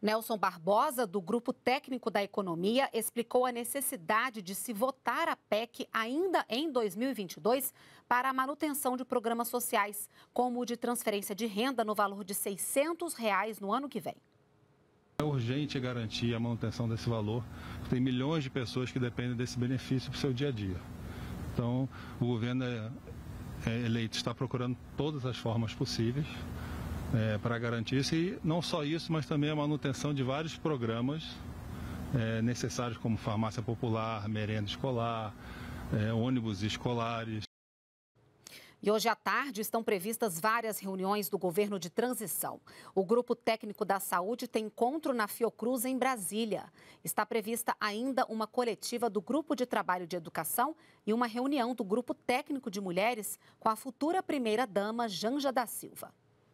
Nelson Barbosa, do Grupo Técnico da Economia, explicou a necessidade de se votar a PEC ainda em 2022 para a manutenção de programas sociais, como o de transferência de renda no valor de R$ 600 reais no ano que vem. É urgente garantir a manutenção desse valor, tem milhões de pessoas que dependem desse benefício para o seu dia a dia. Então, o governo é, é eleito está procurando todas as formas possíveis é, para garantir isso. E não só isso, mas também a manutenção de vários programas é, necessários, como farmácia popular, merenda escolar, é, ônibus escolares. E hoje à tarde estão previstas várias reuniões do governo de transição. O Grupo Técnico da Saúde tem encontro na Fiocruz, em Brasília. Está prevista ainda uma coletiva do Grupo de Trabalho de Educação e uma reunião do Grupo Técnico de Mulheres com a futura primeira-dama Janja da Silva.